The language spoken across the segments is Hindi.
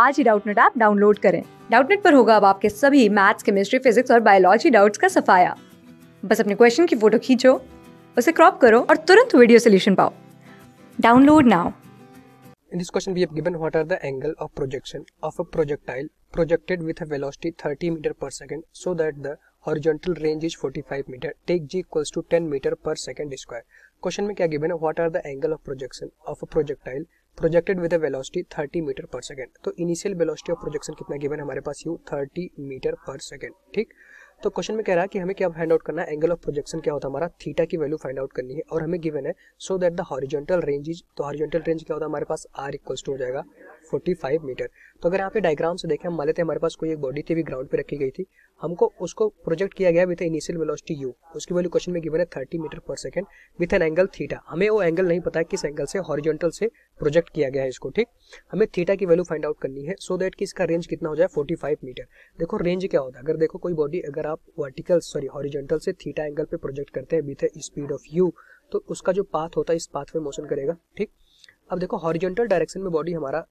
आज ही डाउटनेट ऐप डाउनलोड करें डाउटनेट पर होगा अब आपके सभी मैथ्स केमिस्ट्री फिजिक्स और बायोलॉजी डाउट्स का सफाया बस अपने क्वेश्चन की फोटो खींचो उसे क्रॉप करो और तुरंत वीडियो सोल्यूशन पाओ download now In this question we have given what are the angle of projection of a projectile projected with a velocity 30 meter per second so that the horizontal range is 45 meter take g equals to 10 meter per second square question mein kya given hai what are the angle of projection of a projectile projected with a velocity 30 metre per second तो इनिशियल वेलोसिटी ऑफ प्रोजेक्शन कितना गिवन हमारे पास यू 30 मीटर पर सेकेंड ठीक तो क्वेश्चन में कह रहा है कि हमें क्या फाइंड आउट करना है एंगल ऑफ प्रोजेक्शन क्या होता है हमारा थीटा की वैल्यू फाइंड आउट करनी है और हमें गिवन है so that the horizontal range is तो हॉरिजेंटल रेंज क्या होता है हमारे पास आर इक्वल्स टू हो जाएगा 45 मीटर तो अगर यहाँ पे डायग्राम से देखें हम मान लेते हैं हमारे पास कोई एक बॉडी थी भी ग्राउंड पे रखी गई थी हमको उसको प्रोजेक्ट किया गया विथ इनिशियल वेलोसिटी यू उसकी वैल्यू क्वेश्चन में गिवन है 30 metre per second with an angle theta हमें वो एंगल नहीं पता है किस एंगल से हॉरिजेंटल से प्रोजेक्ट किया गया है इसको ठीक हमें थीटा की वैल्यू फाइंड आउट करनी है सो so दैट कि इसका रेंज कितना हो जाए फोर्टी मीटर देखो रेंज क्या होता है अगर देखो कोई बॉडी अगर आप वर्टिकल सॉरी हॉरिजेंटल से थीटा एंगल पर प्रोजेक्ट करते हैं विथ स्पीड ऑफ यू तो उसका जो पाथ होता है इस पाथ में मोशन करेगा ठीक अब देखो हॉरिजेंटल डायरेक्शन में बॉडी हमारा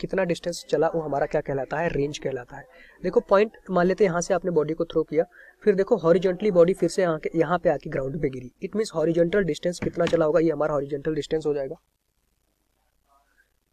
कितना डिस्टेंस चला वो हमारा क्या कहलाता है रेंज कहलाता है देखो पॉइंट मान लेते हैं यहाँ से आपने बॉडी को थ्रो किया फिर देखो हॉरिजेंटली बॉडी फिर से यहाँ के यहाँ पे आके ग्राउंड पे गिरी इट मीन्स हॉरिजेंटल डिस्टेंस कितना चला होगा ये हमारा हॉरिजेंटल डिस्टेंस हो जाएगा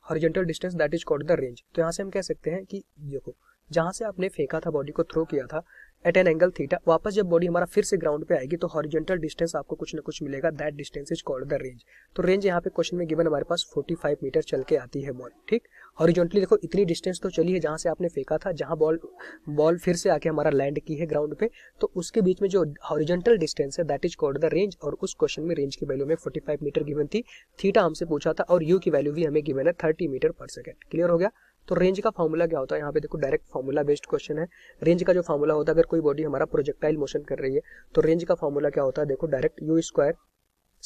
horizontal distance that is called the range तो यहाँ से हम कह सकते हैं कि देखो जहाँ से आपने फेंका था बॉडी को थ्रो किया था एट एन एंगल थीटा वापस जब बॉडी हमारा फिर से ग्राउंड पे आएगी तो हॉरिजेंटल डिस्टेंस आपको कुछ ना कुछ मिलेगा that distance is called the range तो रेंज यहाँ पे क्वेश्चन में गिवन हमारे पास 45 मीटर चल के आती है बॉल ठीक हॉरिजेंटली देखो इतनी डिस्टेंस तो चली है जहाँ से आपने फेंका था जहाँ बॉल बॉल फिर से आके हमारा लैंड की है ग्राउंड पे तो उसके बीच में जो हॉरिजेंटल डिस्टेंस है that is called the range और उस क्वेश्चन में रेंज की वैल्यू में फोर्टी मीटर गिवन थी थीटा हमसे पूछा था और यू की वैल्यू भी हमें गिवन है thirty metre per second clear हो गया तो रेंज का फॉर्मूला क्या होता है यहाँ पे देखो डायरेक्ट फॉर्मूला बेस्ड क्वेश्चन है रेंज का जो फॉर्मूला होता है अगर कोई बॉडी हमारा प्रोजेक्टाइल मोशन कर रही है तो रेंज का फॉर्मूला क्या होता है देखो direct u square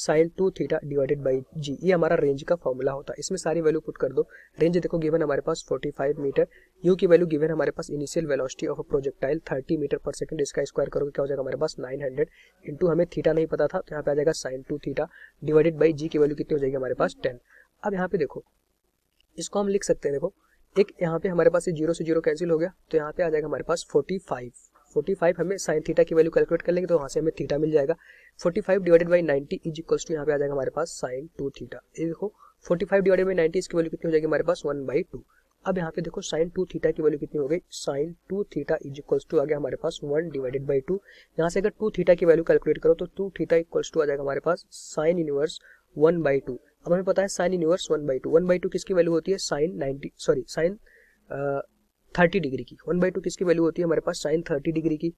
sine two theta divided by g ये हमारा रेंज का फॉर्मूला होता है इसमें सारी वैल्यू पुट कर दो रेंज देखो गिवन हमारे पास 45 मीटर यू की वैल्यू गिवन हमारे पास initial velocity of projectile 30 metre per second इसका स्क्वायर करोगे क्या हो जाएगा हमारे पास 900 हंड्रेड इंटू हमें थीटा नहीं पता था तो यहाँ पे आ जाएगा sine two theta divided by g की वैल्यू कितनी हो जाएगी हमारे पास टेन अब यहाँ पे देखो इसको हम लिख सकते हैं देखो एक यहाँ पे हमारे पास ये जीरो से जीरो कैंसिल हो गया तो यहाँ पे आ जाएगा हमारे पास फोर्टी फाइव फोर्टी फाइव हमें साइन थीटा की वैल्यू कैलकुलेट कर लेंगे तो वहाँ से हमें थीटा मिल जाएगा forty five divided by ninety is equals to यहाँ पे आ जाएगा हमारे पास साइन टू थीटा ये देखो forty five divided by ninety इसकी वैल्यू कितनी हो जाएगी हमारे पास वन बाई टू अब यहाँ पे देखो साइन टू थीटा की वैल्यू कितनी हो गई sine two theta is equals to आ गया हमारे पास वन डिवाइडेड बाई टू यहाँ से अगर टू थीटा की वैल्यू कैलकुलेट करो तो टू थीटा इक्वल्स टू आ जाएगा हमारे पास sine inverse one by two अब हमें पता है sine inverse one by two one by two किसकी वैल्यू होती है sine ninety sorry sine thirty degree की वन बाई टू किसकी वैल्यू होती है हमारे पास साइन थर्टी डिग्री की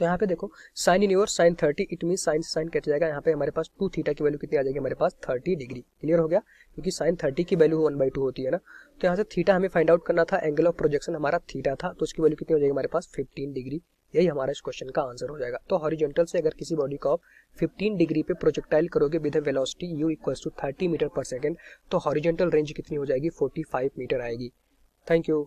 तो यहाँ पे देखो sine inverse sine thirty it mean sine sine cut जाएगा यहाँ पे हमारे पास टू थीटा की वैल्यू कितनी आ जाएगी हमारे पास थर्टी डिग्री क्लियर हो गया क्योंकि साइन थर्टी की वैल्यू वन बाई टू होती है ना तो यहाँ से थीटा हमें फाइंड आउट करना था एंगल ऑफ प्रोजेक्शन हमारा थीटा था तो उसकी वैल्यू कितनी हो जाएगी हमारे पास फिफ्टीन डिग्री यही हमारा इस क्वेश्चन का आंसर हो जाएगा तो हॉरिजॉन्टल से अगर किसी बॉडी को आप 15 डिग्री पे प्रोजेक्टाइल करोगे with velocity u equal to 30 metre per second तो हॉरिजॉन्टल रेंज कितनी हो जाएगी 45 मीटर आएगी थैंक यू